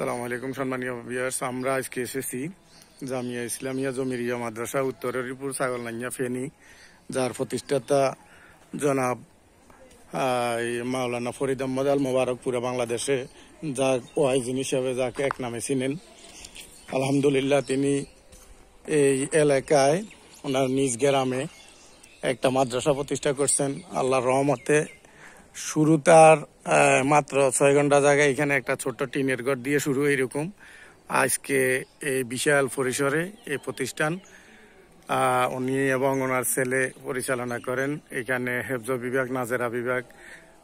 আসসালামু আলাইকুম সম্মানীয় ভিউয়ার্স আমরা আজকে এসেছি জামিয়া ইসলামিয়া জমিরিয়া মাদ্রাসা উত্তর হরিপুর ছাগলনাইয়া ফেনী যার প্রতিষ্ঠাতা জনাব মাওলানা ফরিদ আহমদ আল মোবারক পুরা বাংলাদেশে যা ওয়াইজিন হিসাবে যাকে এক নামে চিনেন আলহামদুলিল্লাহ তিনি এই এলাকায় ওনার নিজ গ্রামে একটা মাদ্রাসা প্রতিষ্ঠা করছেন আল্লাহ রহমতে শুরু তার মাত্র ছয় ঘন্টা জায়গায় এখানে একটা ছোট্ট টিনের ঘর দিয়ে শুরু এরকম আজকে এই বিশাল পরিসরে এই প্রতিষ্ঠান উনি এবং ওনার ছেলে পরিচালনা করেন এখানে হেফজ বিভাগ নাজেরা বিভাগ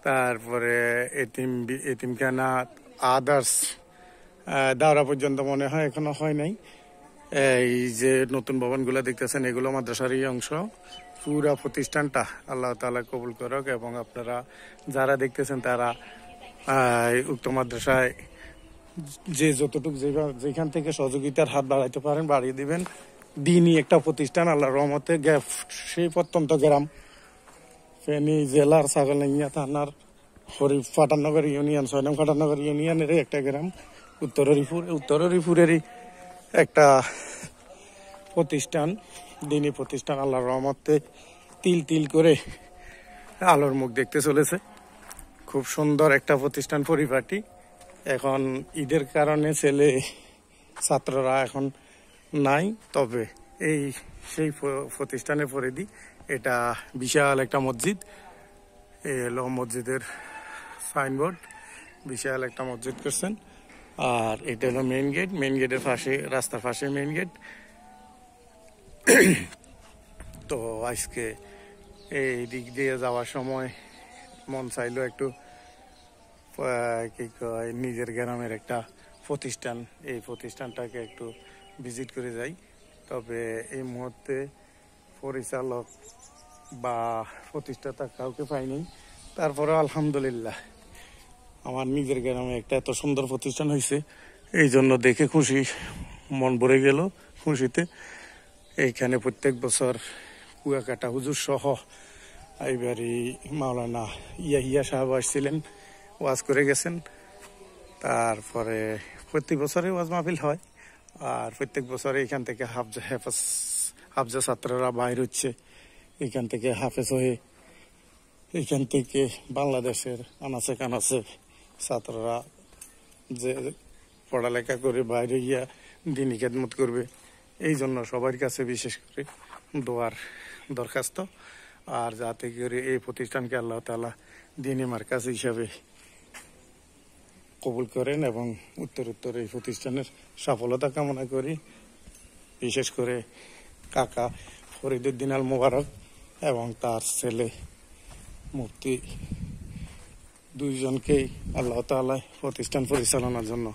তারপরে এতিম এতিমখানা আদার্স দাওরা পর্যন্ত মনে হয় এখনো হয় নাই এই যে নতুন ভবনগুলো দেখতেছেন এগুলো মাদ্রাসারই অংশ পুরা প্রতিষ্ঠানটা আল্লাহ তালা কবুল করক এবং আপনারা যারা দেখতেছেন তারা উক্ত মাদ্রাসায় যে যতটুকু যেখান থেকে সহযোগিতার হাত বাড়াইতে পারেন বাড়িয়ে দিবেন দিনই একটা প্রতিষ্ঠান আল্লাহ রহমতে সেই প্রত্যন্ত গ্রাম ফেনী জেলার ছাগলাইয়া থানার হরি ফাটানগর ইউনিয়ন সয়নাম ফাটানগর ইউনিয়নেরই একটা গ্রাম উত্তর হরিপুর উত্তর হরিপুরেরই একটা প্রতিষ্ঠান দিনী প্রতিষ্ঠান আল্লাহর রহমতে তিল তিল করে আলোর মুখ দেখতে চলেছে খুব সুন্দর একটা প্রতিষ্ঠান পরিপাটি এখন ঈদের কারণে ছেলে ছাত্ররা এখন নাই তবে এই সেই প্রতিষ্ঠানের পরিধি এটা বিশাল একটা মসজিদ এই হলো মসজিদের সাইনবোর্ড বিশাল একটা মসজিদ করছেন আর এটা হলো মেন গেট মেন গেটের পাশে রাস্তার পাশে মেন গেট তো আজকে এই দিক দিয়ে যাওয়ার সময় মন চাইলো একটু কি কয় নিজের গ্রামের একটা প্রতিষ্ঠান এই প্রতিষ্ঠানটাকে একটু ভিজিট করে যাই তবে এই মুহূর্তে পরিচালক বা প্রতিষ্ঠাতা কাউকে পাইনি তারপরে আলহামদুলিল্লাহ আমার নিজের গ্রামে একটা এত সুন্দর প্রতিষ্ঠান হয়েছে এই জন্য দেখে খুশি মন ভরে গেল খুশিতে এইখানে প্রত্যেক বছর কুয়াকাটা হুজুর সহ এইবার এই মাওলানা ইয়া ইয়া সাহেব আসছিলেন ওয়াজ করে গেছেন তারপরে প্রতি বছরে ওয়াজ মাহফিল হয় আর প্রত্যেক বছরে এখান থেকে হাফজা হেফাজ হাফজা ছাত্ররা বাইর হচ্ছে এখান থেকে হাফেজ হয়ে এখান থেকে বাংলাদেশের আনাচে কানাচে ছাত্ররা যে পড়ালেখা করে বাইরে গিয়া দিন খেদমত করবে এই জন্য সবার কাছে বিশেষ করে দোয়ার দরখাস্ত আর যাতে করে এই প্রতিষ্ঠানকে আল্লাহ তালা দিনে মার্কাজ হিসাবে কবুল করেন এবং উত্তর উত্তর এই প্রতিষ্ঠানের সফলতা কামনা করি বিশেষ করে কাকা ফরিদুদ্দিন আল মুবারক এবং তার ছেলে মূর্তি দুইজনকেই আল্লাহ তালা প্রতিষ্ঠান পরিচালনার জন্য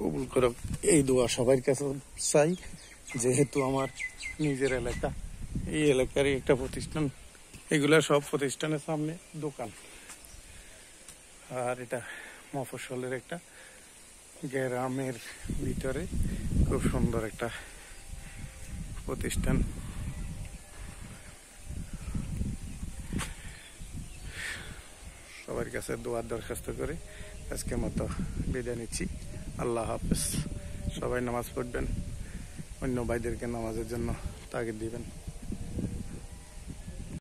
কবুল করে এই দোয়া সবার কাছে চাই যেহেতু আমার নিজের এলাকা এই এলাকারই একটা প্রতিষ্ঠান এগুলা সব প্রতিষ্ঠানের সামনে দোকান আর এটা মফসলের একটা গ্রামের ভিতরে খুব সুন্দর একটা প্রতিষ্ঠান সবার কাছে দোয়ার দরখাস্ত করে আজকে মতো বিদায় নিচ্ছি আল্লাহ হাফেজ সবাই নামাজ পড়বেন অন্য ভাইদেরকে নামাজের জন্য তাগিদ দিবেন